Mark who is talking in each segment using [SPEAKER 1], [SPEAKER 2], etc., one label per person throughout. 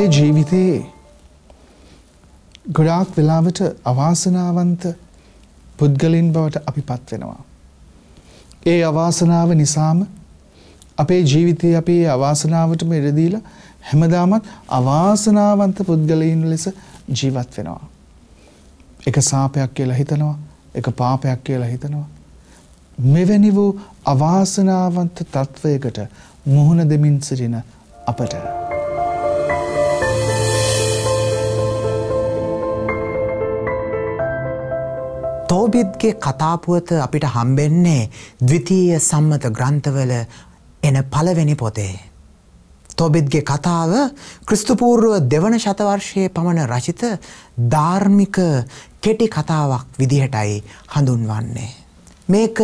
[SPEAKER 1] අපේ ජීවිතයේ ගොඩාක් වෙලාවට අවාසනාවන්ත පුද්ගලින් බවට අපි පත්වෙනවා. ඒ අවාසනාව නිසාම අපේ ජීවිතයේ අපි ඒ අවාසනාවටම ඉරදීලා හැමදාමත් අවාසනාවන්ත පුද්ගලයින් ලෙස ජීවත් වෙනවා. එක සාපයක් කියලා හිතනවා, එක පාපයක් කියලා හිතනවා. මෙවැනි වූ අවාසනාවන්ත තත්ත්වයකට මුහුණ දෙමින් සිටින අපට
[SPEAKER 2] තෝබිත්ගේ කතාපුවත අපිට හම්බෙන්නේ ද්විතීය සම්මත ග්‍රන්ථවල එන පළවෙනි පොතේ. තොබිත්ගේ කතාව ක්‍රිස්තුපූර්ුව දෙවන ශතවර්ශයේ පමණ රචිත ධාර්මික කෙටි කතාවක් විදිහටයි හඳුන්වන්නේ. මේක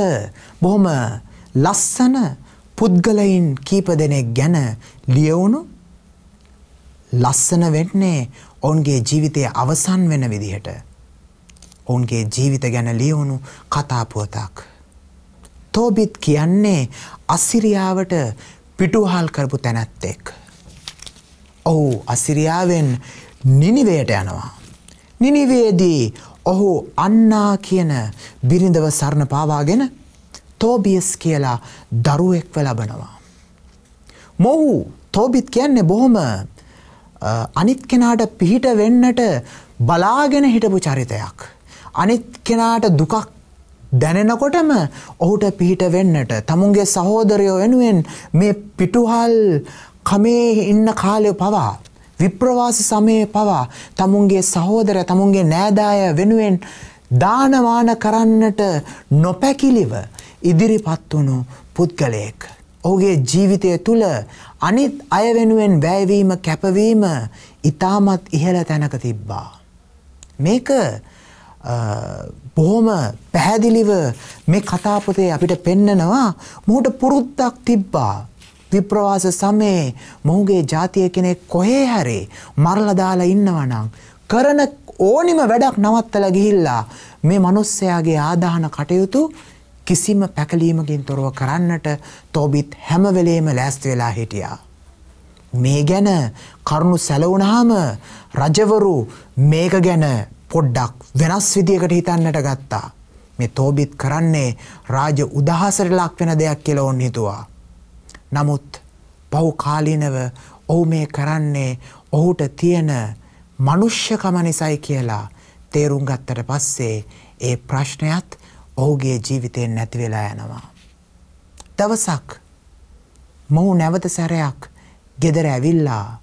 [SPEAKER 2] බොහොම ලස්සන පුද්ගලයින් කීප දෙනෙක් ගැන ලියවුණු ලස්සන වෙන්නේ ඔවුන්ගේ ජීවිතය අවසන් වෙන විදිහට. ඔවුන්ගේ ජීවිත ගැන ලියවුණු කතාපුවතක්. තෝබිත් කියන්නේ අස්සිරියාවට පිටුහල් කරපු තැනැත්තෙක්. ඔහු අසිරියාවෙන් නිනිවයට යනවා. නිනිවේදී ඔහු අන්නා කියන බිරිඳව සරණ පාවාගෙන තෝබියස් කියලා දරුවෙක්ව ලබනවා. මොහු තෝබිත් කියන්නේ බොහොම අනිත් කෙනාට පිහිට වෙන්නට බලාගෙන හිටපු චරිතයක්. අනිත් කෙනාට දුකක් දැනෙනකොටම ඔහුට පිහිට වෙන්නට තමුන්ගේ සහෝදරයෝ වෙනුවෙන් මේ පිටුහල් කමේ ඉන්න කාලය පවා විප්‍රවාස සමය පවා තමුන්ගේ සහෝදර තමුන්ගේ නෑදාය වෙනුවෙන් දානවාන කරන්නට නොපැකිලිව ඉදිරිපත් වුණු පුද්ගලයෙක්. ඔහුගේ ජීවිතය තුළ අනිත් අය වෙනුවෙන් වැෑවීම කැපවීම ඉතාමත් ඉහළ තැනක තිබ්බා. මේක බොහොම පැහැදිලිව මේ කතාපොතේ අපිට පෙන්නනවා මොහුට පුරුද්දක් තිබ්බා විප්‍රවාස සමයේ මොහුගේ ජාතිය කෙනෙක් කොහේ හැරේ මරලා දාලා ඉන්නවනම් කරන ඕනිම වැඩක් නවත්තලා ගිහිල්ලා මේ මිනිස්සයාගේ ආදාහන කටයුතු කිසිම පැකලීමකින් තොරව කරන්නට තෝබිත් හැම වෙලේම ලෑස්ති වෙලා හිටියා. මේ ගැන කරුණු සැලවුණාම රජවරු මේක ගැන පොඩ්ඩක් වෙනස් විදියකට හිතන්නට ගත්තා. මේ තෝබිත් කරන්නේ රාජ උදහසට ලක් වෙන දෙයක් කියලා ඔවුන් හිතුවා. නමුත් පෞකාලීනව ඔහු මේ කරන්නේ ඔහුට තියෙන මනුෂ්‍යකම නිසයි කියලා තේරුම් ගත්තට පස්සේ ඒ ප්‍රශ්නයත් ඔහුගේ ජීවිතයෙන් නැති වෙලා යනවා. දවසක් මොහු නැවත සැරයක් ගෙදර ඇවිල්ලා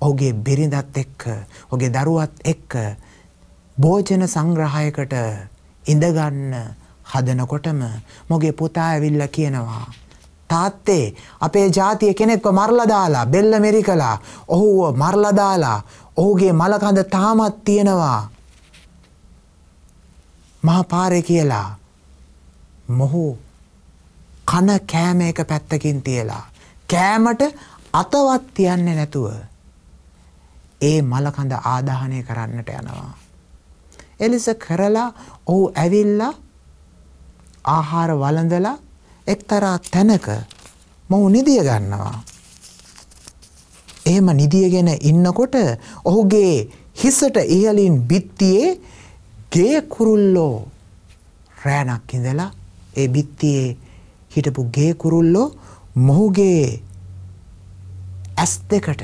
[SPEAKER 2] ඔහුගේ බිරිඳත් එක්ක ඔහුගේ දරුවත් එක්ක භෝජන සංග්‍රහයකට ඉඳගන්න හදනකොටම මොගේ පුතා ඇවිල්ලා කියනවා. තාත්තේ අපේ ජාතිය කෙනෙක්ව මරලදාලා බෙල්ල මෙරිකලා ඔහුව මරලදාලා ඔහුගේ මලකඳ තාමත් තියෙනවා. මහපාරය කියලා මොහු කන කෑම එක පැත්තකින් තියලා. කෑමට අතවත් තියන්නේ නැතුව. ඒ මලකඳ ආදාහනය කරන්නට යනවා. එලෙස කරලා ඔහු ඇවිල්ලා ආහාර වළඳලා එක්තරා තැනක මොහු නිදිය ගන්නවා. එහෙම නිදියගෙන ඉන්නකොට ඔහුගේ හිසට ඉහලින් බිත්තියේ ගේ කුරුල්ලෝ රෑනක් ඉඳලා ඒ බිත්තියේ හිටපු ගේ කුරුල්ලෝ මොහුගේ ඇස් දෙකට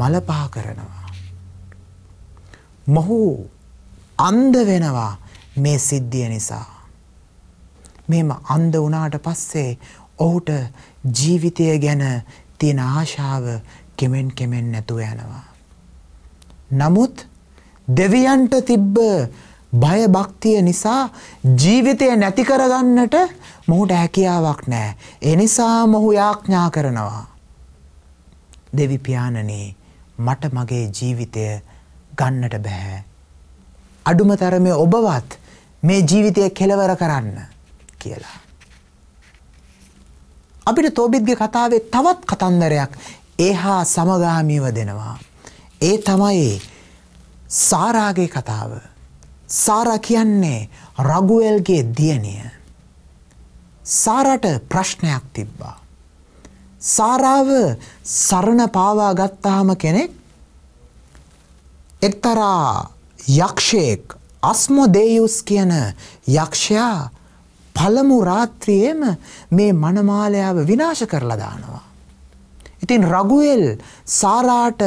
[SPEAKER 2] මලපා කරනවා. මොහු අන්ධ වෙනවා මේ සිද්ධිය නිසා. මෙම අන්ධ වුණාට පස්සේ ඔහුට ජීවිතය ගැන තියෙන ආශාව කෙමෙන් කෙමෙන් නැතුව යනවා. නමුත් දෙවියන්ට තිබ්බ බය භක්තිය නිසා ජීවිතය නැති කරගන්නට මොහුට හැකියාවක් නෑ. එනිසා මොහු යාඥා කරනවා. දෙවි පියාණනේ මට මගේ ජීවිතය ගන්නට බැහැ. අඩුම තරමේ ඔබවත් මේ ජීවිතය කෙලවර කරන්න කියලා. අපිට තෝබිත්ගේ කතාවේ තවත් කතන්දරයක් ඒහා සමගාමීව දෙනවා. ඒ තමයි සාරාගේ කතාව. සාර කියන්නේ රගුවල්ගේ දියණිය. සාරට ප්‍රශ්නයක් තිබ්බා. සාරාව සරණ පාවා ගත්තාම කෙනෙක් එක්තරා යක්ෂයෙක් අස්මොදේයුස් කියන යක්ෂයා පළමු රාත්‍රියේම මේ මනමාලයාව විනාශ කරලා දානවා. ඉතින් රගුවෙල් සාරාට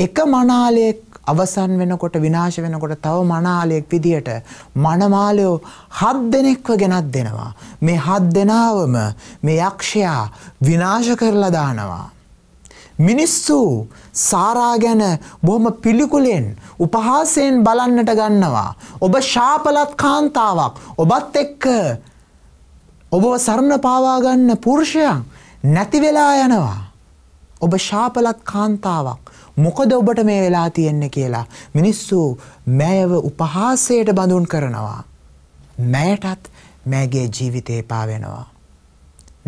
[SPEAKER 2] එක මනාලයෙක් අවසන් වෙනකොට විනාශ වෙනකොට තව මනාලයෙක් විදියට මනමාලයෝ හත් දෙනෙක්ව ගෙනත් දෙනවා. මේ හත් දෙනාවම මේ යක්ෂයා විනාශ කරලා දානවා. මිනිස්සු සාරා ගැන බොහොම පිළිකුලෙන් උපහාසයෙන් බලන්නට ගන්නවා. ඔබ ශාපලත් කාන්තාවක්. ඔබත් එක්ක ඔබව සරණ පාවා ගන්න පුරුෂයන් නැති වෙලා යනවා. ඔබ ශාපලත් කාන්තාවක්. මොකද ඔබට මේ වෙලා තියෙන්නේ කියලා මිනිස්සු මෑයව උපහාසයට බඳුන් කරනවා. මෑයටත් මෑගේ ජීවිතේ පාවෙනවා.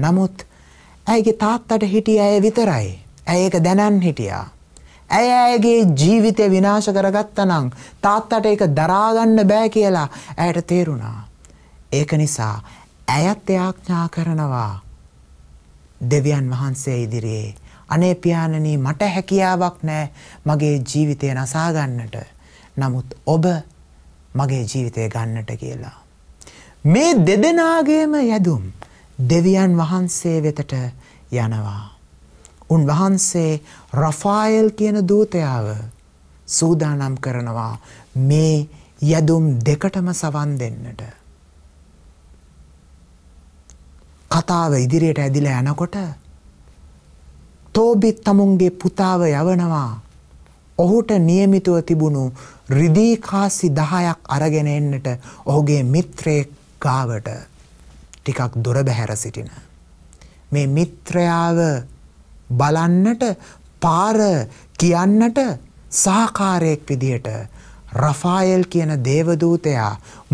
[SPEAKER 2] නමුත් ඇගේ තාත්තට හිටිය ඇය විතරයි. ඇය ඒක දැනන් හිටියා. ඇය ඇයගේ ජීවිතය විනාශ කරගත්තනම් තාත්තට ඒක දරාගන්න බෑ කියලා ඇයට තේරුණා. ඒක නිසා ඇයත් එයාඥා කරනවා. දෙවියන් වහන්සේ ඉදිරියේ අනේ පියාණනී මට හැකියාවක් නෑ මගේ ජීවිතය නසාගන්නට නමුත් ඔබ මගේ ජීවිතය ගන්නට කියලා. මේ දෙදෙනාගේම යැදුම් දෙවියන් වහන්සේ වෙතට යනවා. උන්වහන්සේ රෆායල් කියන දූතයාව සූදානම් කරනවා මේ යදුම් දෙකටම සවන් දෙන්නට. කතාව ඉදිරියට ඇදිල යනකොට තෝබිත් තමුන්ගේ පුතාව යවනවා ඔහුට නියමිතුව තිබුණු රිදීකාසි දහයක් අරගෙන එන්නට ඔහුගේ මිත්‍රයෙක් ගාවට ටිකක් දුර බැහැර සිටින. මේ මිත්‍රයාව බලන්නට පාර කියන්නට සහකාරයෙක් විදිහට රෆායල් කියන දේවදූතයා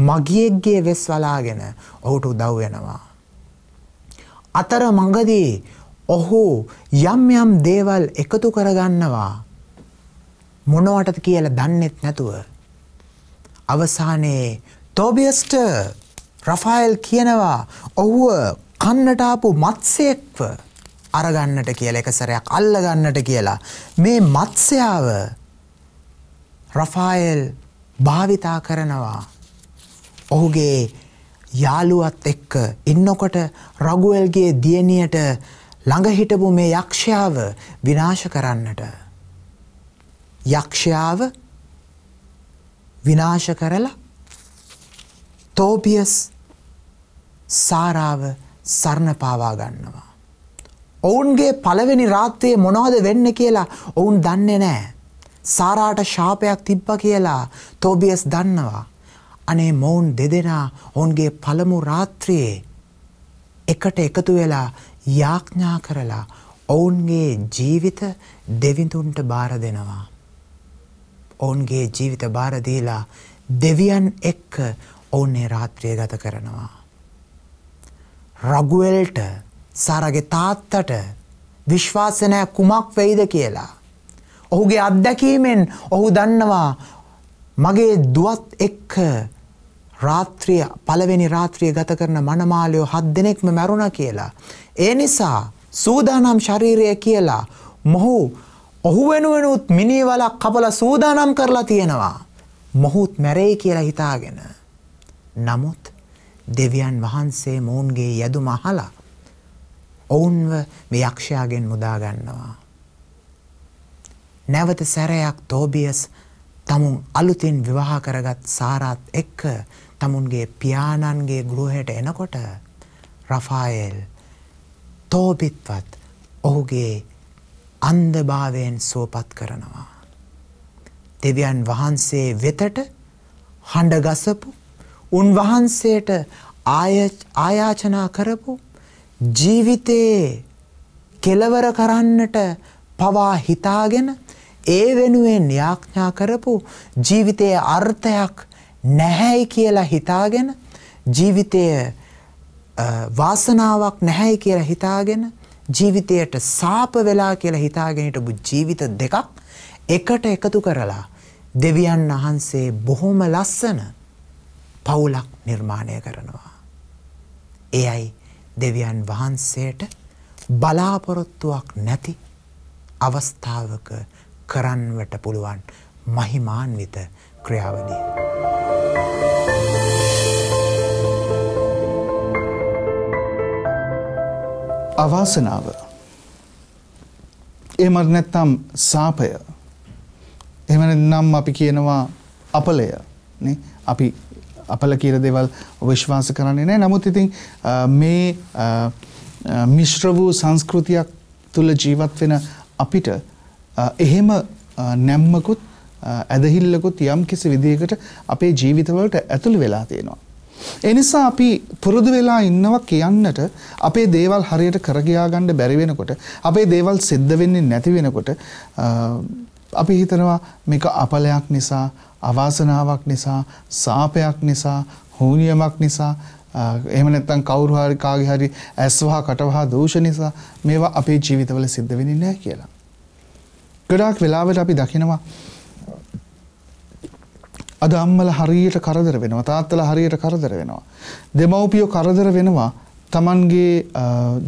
[SPEAKER 2] මගියෙක්ගේ වෙස් වලාගෙන ඔහුට උදව් වෙනවා. අතර මඟදී ඔහු යම් යම් දේවල් එකතු කරගන්නවා. මොනවටද කියලා දන්නෙත් නැතුව. අවසානයේ තෝබියස්ට රෆායල් කියනවා ඔහුව කන්නටාපු මත්සයෙක්ව අරගන්නට කියලා එක සැරයක් අල්ලගන්නට කියලා. මේ මත්ස්‍යාව රෆායල් භාවිතා කරනවා. ඔහුගේ යාළුවත් එක්ක ඉන්නකොට රගුවල්ගේ දියණියට ළඟහිටපු මේ යක්ෂයාව විනාශ කරන්නට. යක්ෂයාව විනාශ කරලා තෝපියස් සාරාව සරණපාවා ගන්නවා. ඔවුන්ගේ පළවෙනි රාත්‍රියේ මොනවද වෙන්නේ කියලා ඔවුන් දන්නේ නැහැ. සාරාට ශාපයක් තිබ්බා කියලා තෝබියස් දන්නවා. අනේ මොවුන් දෙදෙනා ඔවුන්ගේ පළමු රාත්‍රියේ එකට එකතු වෙලා යාඥා කරලා ඔවුන්ගේ ජීවිත දෙවිඳුන්ට බාර දෙනවා. ඔවුන්ගේ ජීවිත බාර දීලා දෙවියන් එක්ක ඔවුන්නේ රාත්‍රිය ගත කරනවා. රගුවල්ට සාරගේ තාත්තට විශ්වාසනය කුමක් වෙයිද කියලා. ඔහුගේ අත්දැකීමෙන් ඔහු දන්නවා මගේ දුවත් එක්ක රාත්‍රිය පළවෙනි රාත්‍රිය ගත කරන මනමාලයෝ හත් දෙනෙක්ම මැරුණ කියලා. ඒ නිසා සූදානම් ශරීරය කියලා මොහු ඔහු වෙනුවෙනුත් මිනිවලක් කපල සූදානම් කරලා තියෙනවා. මොහුත් මැරෙයි කියලා හිතාගෙන. නමුත් දෙවියන් වහන්සේ මොවුන්ගේ යැදුම අහලා ඔවුන්ව මේ යක්ෂයාගෙන් මුදා ගන්නවා. නැවත සැරයක් තෝබියස් තමුන් අලුතින් විවාහ කරගත් සාරාත් එක්ක තමුන්ගේ පියාණන්ගේ ගෘහයට එනකොට රෆායෙල් තෝබිත්වත් ඔහුගේ අන්ධභාවයෙන් සුවපත් කරනවා. දෙවියන් වහන්සේ වෙතට හඬ ගසපු උන්වහන්සේට ආයාචනා කරපු ජීවිතේ කෙලවර කරන්නට පවා හිතාගෙන ඒ වෙනුවෙන් යාඥා කරපු ජීවිතයේ අර්ථයක් නැහැයි කියලා හිතාගෙන ජීවිතය වාසනාවක් නැහැයි කියලා හිතාගෙන ජීවිතයට සාප වෙලා කියලා හිතාගෙනටපු ජීවිත දෙකක් එකට එකතු කරලා දෙවියන් වහන්සේ බොහොම ලස්සන පවුලක් නිර්මාණය කරනවා. එයයි දෙවියන් වහන්සේට බලාපොරොත්තුවක් නැති අවස්ථාවක කරන්නට පුළුවන් මහිමාන්විත ක්‍රියාවලිය.
[SPEAKER 1] අවාසනාව එමත් නැත්නම් සාපය එහෙම නැත්නම් අපි කියනවා අපලය නේ අපි අපල කියර දෙවල් විශ්වාස කරන්නේ නෑ නමුත් ඉතින් මේ මිශ්‍ර වූ සංස්කෘතියක් තුළ ජීවත් වෙන අපිට එහෙම නැම්මකුත් ඇදහිල්ලකුත් යම් කිසි විදිහකට අපේ ජීවිතවලට ඇතුළු වෙලා තියෙනවා. එනිසා අපි පුරුදු වෙලා ඉන්නවා කියන්නට අපේ දේවල් හරියට කරගයා ගන්න බැරි වෙනකොට අපේ දේවල් සිද්ධ වෙන්නේ නැති වෙනකොට අපි හිතනවා මේක අපලයක් නිසා අවාසනාවක් නිසා සාපයක් නිසා හෝනියමක් නිසා එහෙම නැත්නම් කවුරු හරි කාගේ හරි ඇස්වහා කටවහා දෝෂ නිසා මේවා අපේ ජීවිතවල සිද්ධ වෙන්නේ නැහැ කියලා. ගොඩාක් වෙලාවට අපි දකිනවා අද අම්මලා හරියට කරදර වෙනවා තාත්තලා හරියට කරදර වෙනවා. දෙමව්පියෝ කරදර වෙනවා තමන්ගේ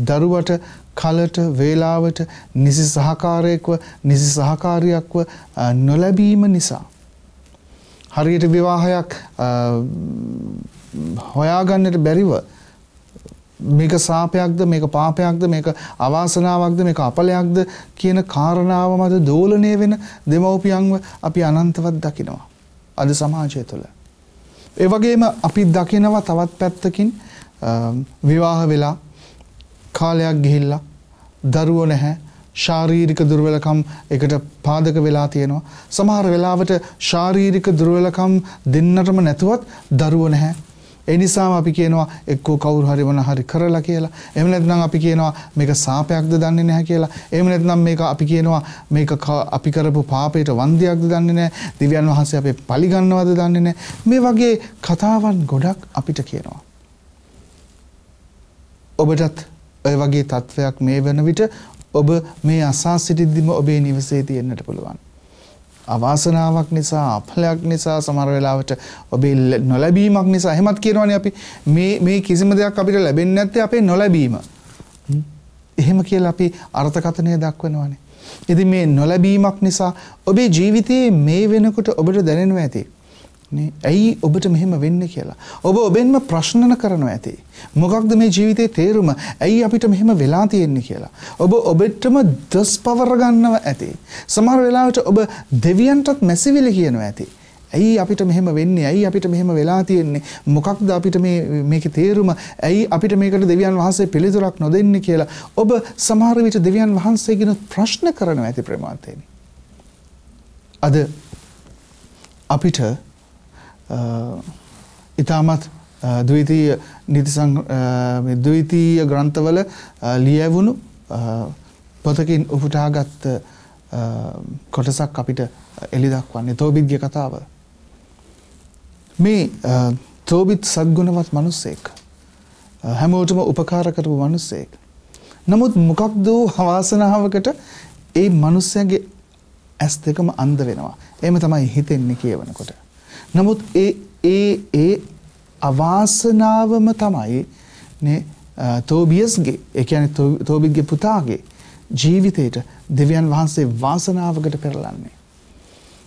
[SPEAKER 1] දරුවට කලට වේලාවට නිසි සහකාරයෙක්ව නිසි සහකාරියක්ව නොලැබීම නිසා. හරියට විවාහයක් හොයාගන්නට බැරිව මේක සාපයක්ද මේක පාපයක්ද මේක අවාසනාවක්ද මේක අපලයක්ද කියන කාරණාව මත දෝලණය වෙන දෙමව්පියන්ව අපි අනන්තවත් දකිනවා. අද සමාජය තුළ. ඒ වගේම අපි දකිනවා තවත් පැත්තකින් විවාහ වෙලා කාලයක් ගිහිල්ලා දරුවෝ නැහැ ශාරීරික දුර්වලකම් එකට පාදක වෙලා තියෙනවා. සමහර වෙලාවට ශාරීරික දුර්වලකම් දෙන්නටම නැතුවත් දරුවෝ නැහැ. ඒ නිසාම අපි කියනවා එක්කෝ කවුරු හරි මොන හරි කරලා කියලා. එහෙම නැත්නම් අපි කියනවා මේක සාපයක්ද දන්නේ නැහැ කියලා. එහෙම නැත්නම් මේක අපි කියනවා මේක අපි කරපු පාපයට වන්දියක්ද දන්නේ නැහැ. දිව්‍යන් වහන්සේ අපේ පරිගන්නවද දන්නේ නැහැ. මේ වගේ කතාවන් ගොඩක් අපිට කියනවා. ඔබටත් ඔය වගේ තත්ත්වයක් මේ වෙන විට ඔබ මේ අසා සිටිද්දිම ඔබේ නිවසේ තියෙන්නට පුළුවන්. අවාසනාවක් නිසා අපලයක් නිසා සමහර වෙලාවට ඔබේ නොලැබීමක් නිසා එහෙමත් කියනවනේ අපි මේ මේ කිසිම දෙයක් අපිට ලැබෙන්නේ නැත්තේ අපේ නොලැබීම. එහෙම කියලා අපි අර්ථකථනය දක්වනවානේ. ඉතින් මේ නොලැබීමක් නිසා ඔබේ ජීවිතයේ මේ වෙනකොට ඔබට දැනෙනවා ඇති. නේ ඇයි ඔබට මෙහෙම වෙන්නේ කියලා. ඔබ ඔබෙන්ම ප්‍රශ්නන කරනවා ඇති. මොකක්ද මේ ජීවිතේ තේරුම? ඇයි අපිට මෙහෙම වෙලා තියෙන්නේ කියලා. ඔබ ඔබෙටම දස් පවර ගන්නවා ඇති. සමහර වෙලාවට ඔබ දෙවියන්ටත් මැසිවිලි කියනවා ඇති. ඇයි අපිට මෙහෙම වෙන්නේ? ඇයි අපිට මෙහෙම වෙලා තියෙන්නේ? මොකක්ද අපිට මේ මේකේ තේරුම? ඇයි අපිට මේකට දෙවියන් වහන්සේ පිළිතුරක් නොදෙන්නේ කියලා. ඔබ සමහර විට දෙවියන් වහන්සේගෙන ප්‍රශ්න කරනවා ඇති ප්‍රමාතේනි. අද අපිට ඉතාමත් ද්විතීය නිති ද්විතීය ග්‍රන්ථවල ලියැවුණු පොතකින් උපුටාගත් කොටසක් අපිට එළි දක්වන්නේ තෝබිත්ගේ කතාව. මේ තෝබිත් සද්ගුණවත් මිනිසෙක් හැමෝටම උපකාර කරපු මිනිසෙක්. නමුත් මොකක්ද හවාසනාවකට ඒ මිනිස්යාගේ ඇස් දෙකම අන්ධ වෙනවා. එහෙම තමයි හිතෙන්නේ කියවනකොට. නමුත් ඒ ඒ ඒ අවාසනාවම තමයි නේ තෝබියස්ගේ ඒ කියන්නේ තෝබිත්ගේ පුතාගේ ජීවිතේට දෙවියන් වහන්සේ වාසනාවකට පෙරලන්නේ.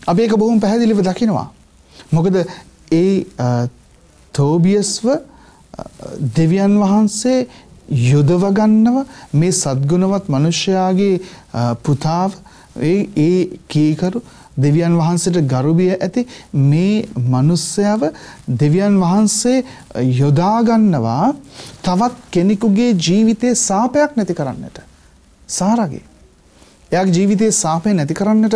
[SPEAKER 1] අපි ඒක බොහොම පැහැදිලිව දකිනවා. මොකද ඒ තෝබියස්ව දෙවියන් වහන්සේ යොදවගන්නව මේ සද්ගුණවත් මිනිසයාගේ පුතාව ඒ ඒ කීකරු දෙවියන් වහන්සේට ගරුබිය ඇති මේ මිනිස්සයව දෙවියන් වහන්සේ යොදා ගන්නවා තවත් කෙනෙකුගේ ජීවිතේ සාපයක් නැති කරන්නට. සාරාගේ එයාගේ ජීවිතයේ සාපේ නැති කරන්නට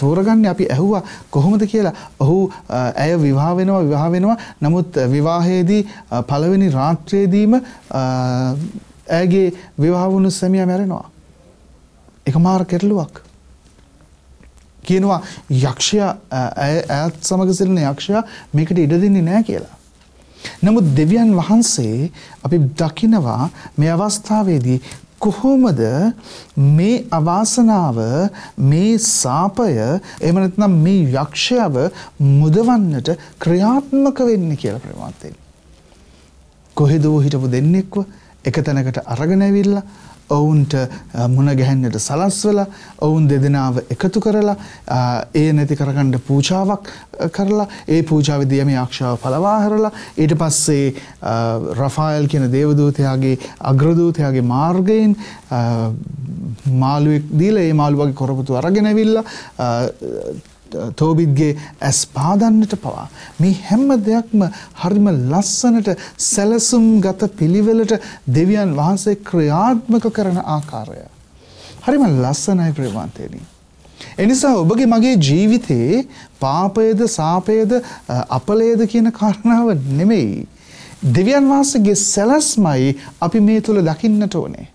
[SPEAKER 1] තෝරගන්නේ අපි ඇහුවා කොහොමද කියලා. ඔහු ඇය විවාහ වෙනවා විවාහ වෙනවා. නමුත් විවාහයේදී පළවෙනි රාත්‍රියේදීම ඇයගේ විවාහ වුණු සැමියා මැරෙනවා. එකමාර කෙටලුවක්. කියනවා යක්ෂයා ඈත් සමග සිටින යක්ෂයා මේකට ඉඩ දෙන්නේ නැහැ කියලා. නමුත් දෙවියන් වහන්සේ අපි දකිනවා මේ අවස්ථාවේදී කොහොමද මේ අවාසනාව මේ සාපය එහෙම නැත්නම් මේ යක්ෂයව මුදවන්නට ක්‍රියාත්මක වෙන්නේ කියලා ප්‍රමාණයෙන්. කොහෙද හිටපු දෙන්නෙක්ව එක තැනකට අරගෙන ඇවිල්ලා ඔවුන්ට මුණගැහැන්නට සලස්වල ඔවුන් දෙදෙනාව එකතු කරලා ඒ නැති කරගණ්ඩ පූජාවක් කරලා ඒ පූජාවිදියම ආක්ෂාව පලවාහරලා ඊට පස්සේ රෆායල් කියන දේවදූතයාගේ අග්‍රදූතයාගේ මාර්ගයෙන් මාළුවෙක් දීල ඒ මාළුවගේ කොරපුතු අරගෙනවිල්ලා තෝබිත්ගේ ඇස් පාදන්නට පවා මේ හැම දෙයක්ම හරිම ලස්සනට සැලසුම් ගත පිළිවෙලට දෙවියන් වහන්සේ ක්‍රියාත්මක කරන ආකාරය. හරිම ලස්සනයි ප්‍රවන්තේනී. එනිසා ඔබගේ මගේ ජීවිතයේ පාපයද සාපයද අපලයද කියන කාරණාව නෙමෙයි. දෙවියන් වහන්සේගේ සැලස්මයි අපි මේ තුළ දකින්නට ඕනේ.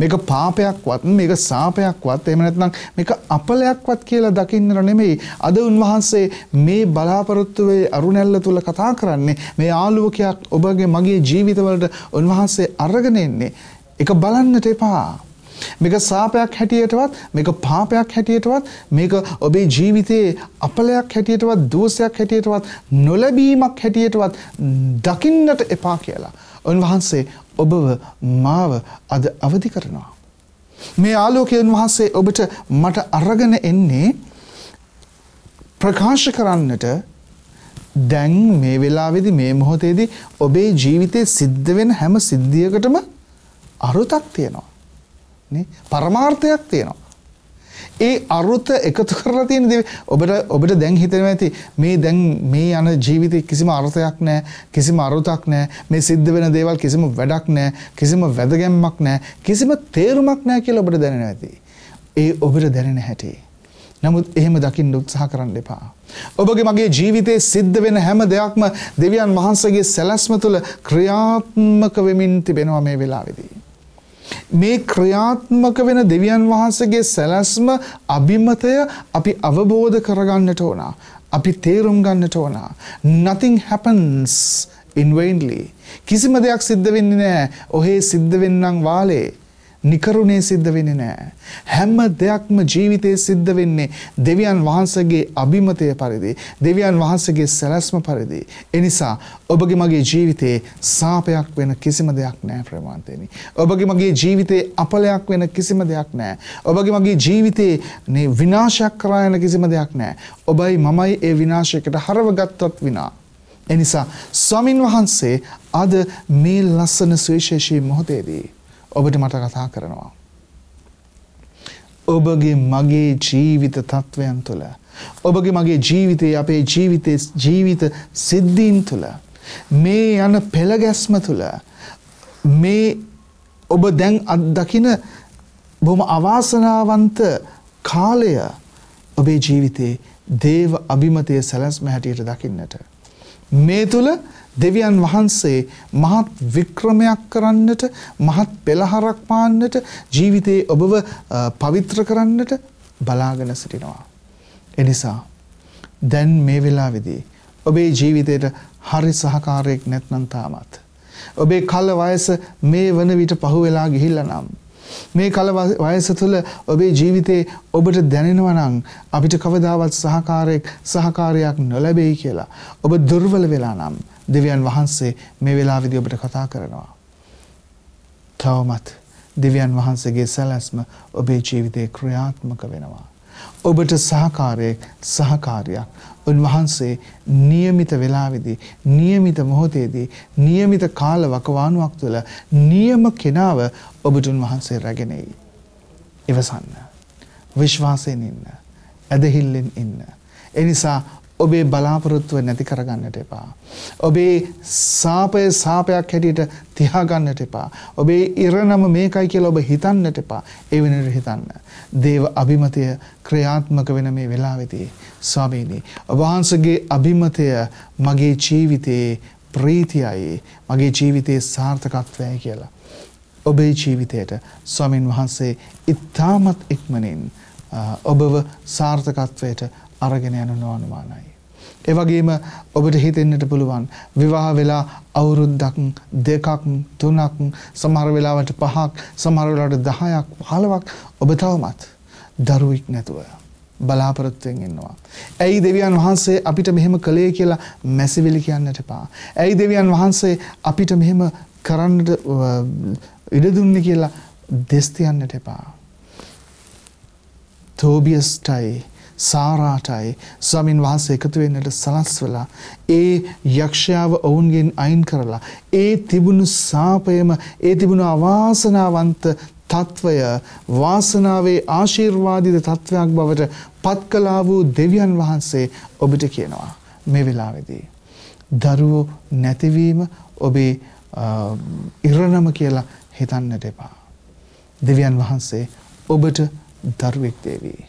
[SPEAKER 1] මේක පාපයක්වත් මේක සාපයක්වත් එහෙම නැත්නම් මේක අපලයක්වත් කියලා දකින්නර නෙමෙයි අද උන්වහන්සේ මේ බලාපොරොත්තු වේ අරුණැල්ල තුල කතා කරන්නේ මේ ආලෝකයක් ඔබගේ මගේ ජීවිතවලට උන්වහන්සේ අරගෙන එන්නේ ඒක බලන්නට එපා මේක සාපයක් හැටියටවත් මේක පාපයක් හැටියටවත් මේක ඔබේ ජීවිතයේ අපලයක් හැටියටවත් දෝෂයක් හැටියටවත් නොලැබීමක් හැටියටවත් දකින්නට එපා කියලා. උන්වහන්සේ ඔබව මාව අද අවදි කරනවා. මේ ආලෝකය උන්වහන්සේ ඔබට මට අරගෙන එන්නේ ප්‍රකාශ කරන්නට දැන් මේ වෙලාවේදී මේ මොහොතේදී ඔබේ ජීවිතේ සිද්ධ වෙන හැම සිද්ධියකටම අරුතක් තියෙනවා. නේ පරමාර්ථයක් තියෙනවා ඒ අරුත එකතු කරලා තියෙන දේ ඔබට ඔබට දැන් හිතෙනවා ඇති මේ දැන් මේ යන ජීවිතේ කිසිම අර්ථයක් නැහැ කිසිම අරුතක් නැහැ මේ සිද්ධ වෙන දේවල් කිසිම වැඩක් නැහැ කිසිම වැදගැම්මක් නැහැ කිසිම තේරුමක් නැහැ කියලා ඔබට දැනෙනවා ඇති ඒ ඔබට දැනෙන හැටි නමුත් එහෙම දකින්න උත්සාහ කරන්න එපා ඔබගේ මගේ ජීවිතේ සිද්ධ වෙන හැම දෙයක්ම දෙවියන් වහන්සේගේ සැලැස්ම තුළ ක්‍රියාත්මක වෙමින් තිබෙනවා මේ වෙලාවේදී මේ ක්‍රියාත්මක වෙන දෙවියන් වහන්සේගේ සැලැස්ම අභිමතය අපි අවබෝධ කරගන්නට ඕන. අපි තේරුම් ගන්නට ඕන. nothing happens in vainly. කිසිම දෙයක් සිද්ධ වෙන්නේ නැහැ. ඔහේ සිද්ධ වෙන්නම් වාලේ. නිකරුණේ සිද්ධ වෙන්නේ නැහැ. හැම දෙයක්ම ජීවිතේ සිද්ධ වෙන්නේ දෙවියන් වහන්සේගේ අභිමතය පරිදි, දෙවියන් වහන්සේගේ සැලැස්ම පරිදි. ඒ නිසා ඔබගේ මගේ ජීවිතේ සාපයක් වෙන කිසිම දෙයක් නැහැ ප්‍රමාන්තේනි. ඔබගේ මගේ ජීවිතේ අපලයක් වෙන කිසිම දෙයක් නැහැ. ඔබගේ මගේ ජීවිතේ මේ විනාශයක් කරා යන කිසිම දෙයක් නැහැ. ඔබයි මමයි ඒ විනාශයකට හරවගත්තත් විනා එනිසා ස්වාමින් වහන්සේ අද මේ ලස්සන සුවිශේෂී මොහොතේදී ඔබට මට කතා කරනවා. ඔබගේ මගේ ජීවිත තත්ත්වයන් තුළ ඔබගේ මගේ ජීවිතයේ අපේ ජීවිතයේ ජීවිත සිද්ධීන් තුළ මේ යන පෙළගැස්ම තුළ මේ ඔබ දැන් අත්දකින බොහොම අවාසනාවන්ත කාලය ඔබේ ජීවිතයේ දේව අභිමතය සැලැස්ම හැටියට දකින්නට මේ තුළ දෙවියන් වහන්සේ මහත් වික්‍රමයක් කරන්නට මහත් පෙළහරක් පාන්නට ජීවිතයේ ඔබව පවිත්‍ර කරන්නට බලාගෙන සිටිනවා. එනිසා දැන් මේ වෙලාවේදී ඔබේ ජීවිතයට හරි සහකාරයක් නැත්නම් තාමත් ඔබේ කල වයස මේ වන විට පහුවෙලා ගිහිල්ලා නම් මේ කල වයස තුළ ඔබේ ජීවිතේ ඔබට දැනෙනවා නම් අපිට කවදාවත් සහකාරයක් සහකාරයක් නොලැබෙයි කියලා ඔබ දුර්වල වෙලා නම් දෙවියන් වහන්සේ මේ වෙලාවේදී ඔබට කතා කරනවා. තවමත් දෙවියන් වහන්සේගේ සැලැස්ම ඔබේ ජීවිතේ ක්‍රියාත්මක වෙනවා. ඔබට සහකාරයෙක් සහකාරියක් උන්වහන්සේ નિયમિત වේලාවේදී નિયમિત මොහොතේදී નિયમિત කාල වකවානුවක් තුළ નિયම කෙනාව ඔබට උන්වහන්සේ රැගෙන එයි. ඉවසන්න. විශ්වාසයෙන් ඉන්න. ඇදහිල්ලෙන් ඉන්න. එනිසා ඔබේ බලාපොරොත්තුව නැති කරගන්නට එපා. ඔබේ සාපය සාපයක් හැටියට තියාගන්නට එපා. ඔබේ ඉරණම මේකයි කියලා ඔබ හිතන්නට එපා. ඒ වෙනුවට හිතන්න. දේව අභිමතය ක්‍රියාත්මක වෙන මේ වෙලාවේදී ස්වාමීනි ඔබ වහන්සේගේ අභිමතය මගේ ජීවිතයේ ප්‍රීතියයි මගේ ජීවිතයේ සාර්ථකත්වයයි කියලා. ඔබේ ජීවිතයට ස්වාමින් වහන්සේ ඉතාමත් ඉක්මනින් ඔබව සාර්ථකත්වයට අරගෙන යන නොඅනුමානයි. ඒ වගේම ඔබට හිතෙන්නට පුළුවන් විවාහ වෙලා අවුරුද්දක් දෙකක් තුනක් සමහර වෙලාවට පහක් සමහර වෙලාවට 10ක් 15ක් ඔබ තවමත් දරුවෙක් නැතුව බලාපොරොත්තුවෙන් ඉන්නවා. ඇයි දෙවියන් වහන්සේ අපිට මෙහෙම කළේ කියලා මැසිවිලි කියන්නට එපා. ඇයි දෙවියන් වහන්සේ අපිට මෙහෙම කරන්නට ඉඩ දුන්නේ කියලා දෙස් තියන්නට එපා. තෝබියස්ටයි සාරාටයි ස්වාමින් වහන්සේ එකතු වෙන්නට සලස්වලා ඒ යක්ෂයාව ඔවුන්ගෙන් අයින් කරලා ඒ තිබුණු සාපයම ඒ තිබුණු අවාසනාවන්ත තත්වය වාසනාවේ ආශිර්වාදිත තත්වයක් බවට පත් කළා වූ දෙවියන් වහන්සේ ඔබට කියනවා මේ වෙලාවේදී දරුවෝ නැතිවීම ඔබේ ඉරණම කියලා හිතන්නට එපා දෙවියන් වහන්සේ ඔබට දරුවෙක් දේවී.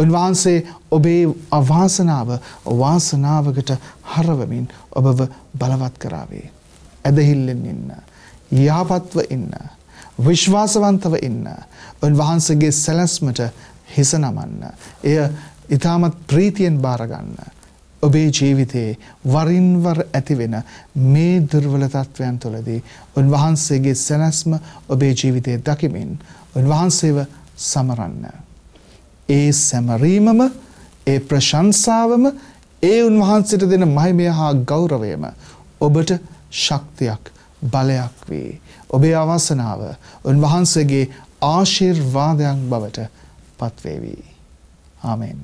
[SPEAKER 1] උන්වහන්සේ ඔබේ අවාසනාව වාසනාවකට හරවමින් ඔබව බලවත් කරාවේ. ඇදහිල්ලෙන් ඉන්න. යහපත්ව ඉන්න. විශ්වාසවන්තව ඉන්න. උන්වහන්සේගේ සැලැස්මට හිස නමන්න. එය ඉතාමත් ප්‍රීතියෙන් බාරගන්න. ඔබේ ජීවිතයේ වරින්වර ඇතිවෙන මේ දුර්වල තත්ත්වයන් තුළදී උන්වහන්සේගේ සැනැස්ම ඔබේ ජීවිතය දකිමින් උන්වහන්සේව සමරන්න. ඒ සැමරීමම ඒ ප්‍රශංසාවම ඒ උන්වහන්සට දෙන මහිමය හා ගෞරවයම ඔබට ශක්තියක් බලයක් වේ. ඔබේ අවසනාව උන්වහන්සගේ ආශිර්වාදයක් බවට පත්වේවී. ආමෙන්.